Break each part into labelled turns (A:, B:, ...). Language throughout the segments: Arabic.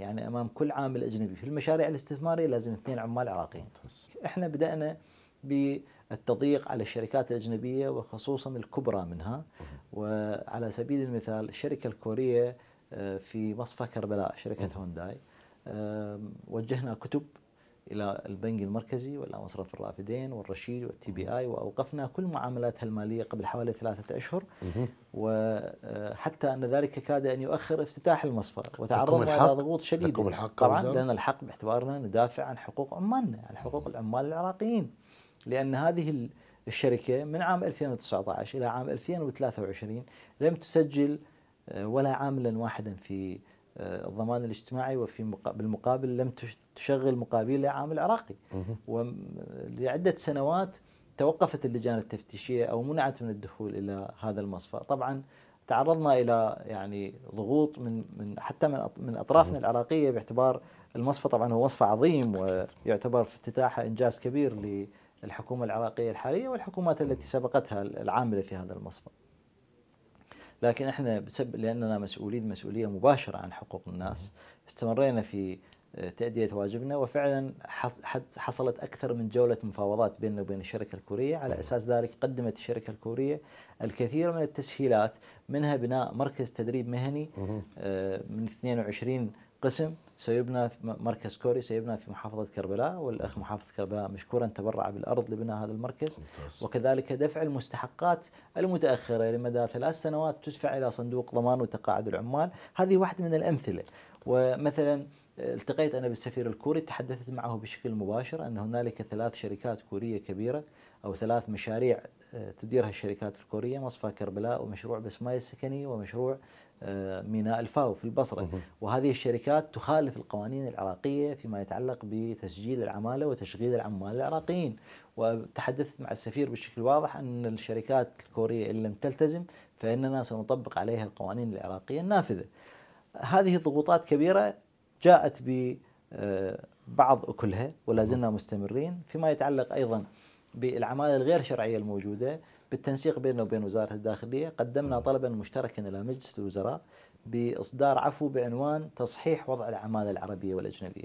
A: يعني امام كل عامل اجنبي في المشاريع الاستثماريه لازم اثنين عمال عراقيين احنا بدانا بالتضييق على الشركات الاجنبيه وخصوصا الكبرى منها وعلى سبيل المثال الشركه الكوريه آه، في مصفى كربلاء شركه هونداي وجهنا كتب الى البنك المركزي والى مصرف الرافدين والرشيد والتي بي اي واوقفنا كل معاملاتها الماليه قبل حوالي ثلاثه اشهر وحتى آه، ان ذلك كاد ان يؤخر افتتاح المصفى وتعرضنا الى ضغوط شديده الحق طبعا لنا الحق باعتبارنا ندافع عن حقوق عمالنا عن حقوق العمال العراقيين لان هذه الشركه من عام 2019 الى عام 2023 لم تسجل آه، ولا عاملا واحدا في آه، الضمان الاجتماعي وفي بالمقابل لم تشغل مقابل عامل عراقي ولعدة سنوات توقفت اللجان التفتيشية أو منعت من الدخول إلى هذا المصفى طبعا تعرضنا إلى يعني ضغوط من من حتى من من أطرافنا العراقية باعتبار المصفى طبعا هو وصف عظيم ويعتبر في افتتاحه إنجاز كبير للحكومة العراقية الحالية والحكومات التي سبقتها العاملة في هذا المصفى لكن احنا بسبب لاننا مسؤولين مسؤوليه مباشره عن حقوق الناس استمرينا في آه، تأدية واجبنا وفعلا حصلت أكثر من جولة مفاوضات بيننا وبين الشركة الكورية على أساس ذلك قدمت الشركة الكورية الكثير من التسهيلات منها بناء مركز تدريب مهني آه، من 22 قسم سيبنى في مركز كوري سيبنى في محافظة كربلاء والأخ محافظ كربلاء مشكورا تبرع بالأرض لبناء هذا المركز وكذلك دفع المستحقات المتأخرة لمدى ثلاث سنوات تدفع إلى صندوق ضمان وتقاعد العمال هذه واحدة من الأمثلة ومثلا التقيت أنا بالسفير الكوري تحدثت معه بشكل مباشر أن هنالك ثلاث شركات كورية كبيرة أو ثلاث مشاريع آه، تديرها الشركات الكورية مصفى كربلاء ومشروع بسماي السكني ومشروع آه، ميناء الفاو في البصرة وهذه الشركات تخالف القوانين العراقية فيما يتعلق بتسجيل العمالة وتشغيل العمال العراقيين وتحدثت مع السفير بشكل واضح أن الشركات الكورية إن لم تلتزم فإننا سنطبق عليها القوانين العراقية النافذة هذه ضغوطات كبيرة جاءت ببعض أكلها ولا زلنا مستمرين فيما يتعلق أيضا بالعمالة الغير شرعية الموجودة بالتنسيق بيننا وبين وزارة الداخلية قدمنا طلبا مشتركا إلى مجلس الوزراء بإصدار عفو بعنوان تصحيح وضع العمالة العربية والأجنبية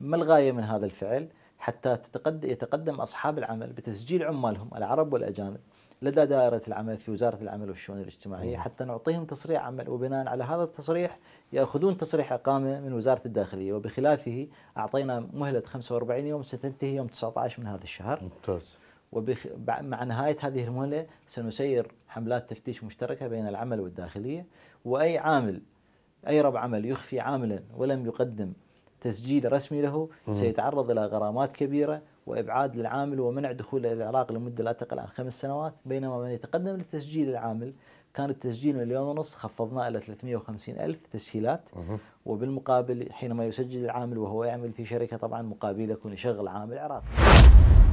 A: ما الغاية من هذا الفعل؟ حتى يتقدم أصحاب العمل بتسجيل عمالهم العرب والأجانب لدى دائرة العمل في وزارة العمل والشؤون الاجتماعية حتى نعطيهم تصريح عمل وبناء على هذا التصريح يأخذون تصريح إقامة من وزارة الداخلية وبخلافه أعطينا مهلة 45 يوم ستنتهي يوم 19 من هذا الشهر ممتاز وبخ... مع نهاية هذه المهلة سنسير حملات تفتيش مشتركة بين العمل والداخلية وأي عامل أي رب عمل يخفي عاملا ولم يقدم تسجيل رسمي له سيتعرض إلى غرامات كبيرة وإبعاد العامل ومنع دخوله إلى العراق لمدة لا تقل عن خمس سنوات بينما من يتقدم لتسجيل العامل كان التسجيل مليون ونص خفضناه إلى 350 ألف تسهيلات وبالمقابل حينما يسجل العامل وهو يعمل في شركة طبعا مقابله يكون يشغل عامل عراقي